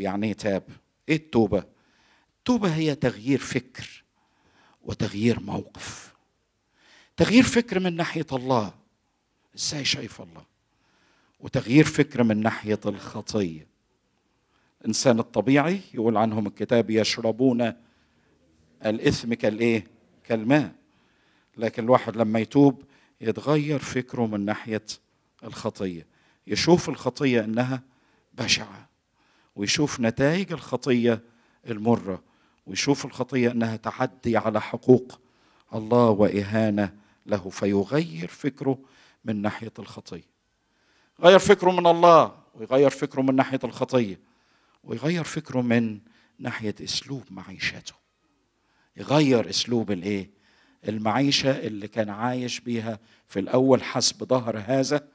يعني ايه تاب ايه التوبه التوبه هي تغيير فكر وتغيير موقف تغيير فكر من ناحيه الله ازاي شايف الله وتغيير فكر من ناحيه الخطيه الانسان الطبيعي يقول عنهم الكتاب يشربون الاثم كالايه كالماء لكن الواحد لما يتوب يتغير فكره من ناحيه الخطيه يشوف الخطيه انها بشعه ويشوف نتائج الخطيه المره ويشوف الخطيه انها تعدي على حقوق الله واهانه له فيغير فكره من ناحيه الخطيه غير فكره من الله ويغير فكره من ناحيه الخطيه ويغير فكره من ناحيه اسلوب معيشته يغير اسلوب الايه المعيشه اللي كان عايش بيها في الاول حسب ظهر هذا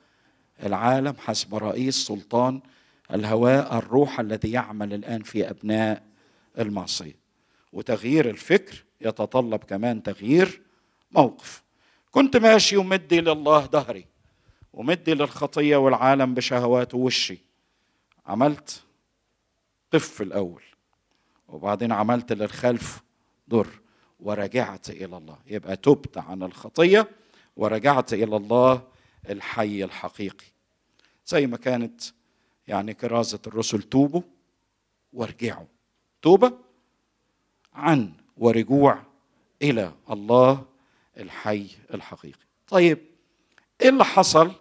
العالم حسب رئيس سلطان الهواء الروح الذي يعمل الان في ابناء المعصيه وتغيير الفكر يتطلب كمان تغيير موقف كنت ماشي ومدي لله ظهري ومدي للخطيه والعالم بشهواته وشي عملت قف الاول وبعدين عملت للخلف ضر ورجعت الى الله يبقى تبت عن الخطيه ورجعت الى الله الحي الحقيقي زي ما كانت يعني كرازة الرسل توبوا وارجعوا توبة عن ورجوع إلى الله الحي الحقيقي طيب إيه اللي حصل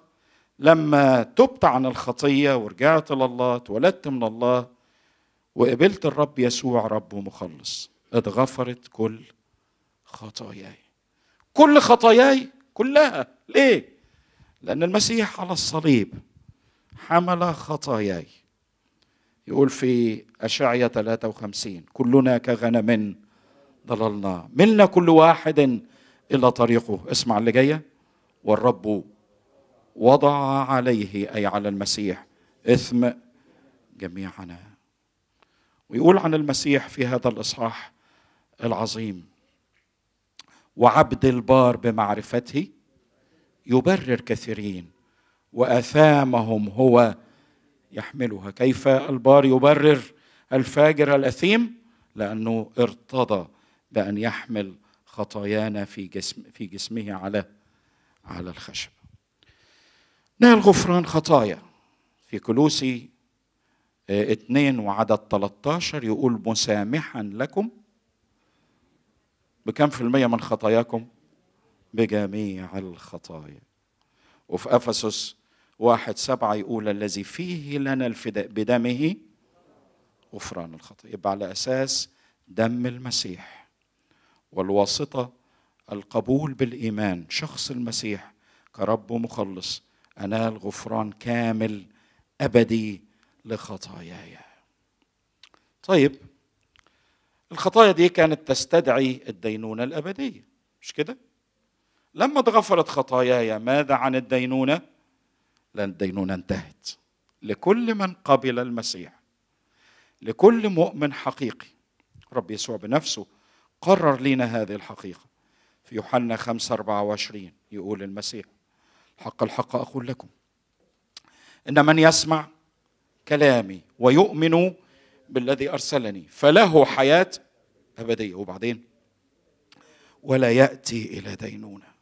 لما تبت عن الخطية ورجعت إلى الله اتولدت من الله وقبلت الرب يسوع رب مخلص اتغفرت كل خطاياي كل خطاياي كلها ليه لأن المسيح على الصليب حمل خطاياي يقول في أشعية 53 كلنا كغنم ضللنا ملنا كل واحد إلى طريقه اسمع اللي جاية والرب وضع عليه أي على المسيح إثم جميعنا ويقول عن المسيح في هذا الإصحاح العظيم وعبد البار بمعرفته يبرر كثيرين واثامهم هو يحملها كيف البار يبرر الفاجر الاثيم لانه ارتضى بان يحمل خطايانا في جسم في جسمه على على الخشب نال غفران خطايا في كلوسي آه، اثنين وعدد 13 يقول مسامحا لكم بكم في المية من خطاياكم بجميع الخطايا وفي أفسس واحد سبعة يقول الذي فيه لنا الفداء بدمه غفران الخطية يبقى على أساس دم المسيح والواسطة القبول بالإيمان شخص المسيح كرب مخلص أنال غفران كامل أبدي لخطاياي طيب الخطايا دي كانت تستدعي الدينونة الأبدية مش كده؟ لما تغفرت خطاياي ماذا عن الدينونة لأن الدينونة انتهت لكل من قبل المسيح لكل مؤمن حقيقي رب يسوع بنفسه قرر لنا هذه الحقيقة في يوحنا 5 24 يقول المسيح حق الحق أقول لكم إن من يسمع كلامي ويؤمن بالذي أرسلني فله حياة أبدية وبعدين ولا يأتي إلى دينونة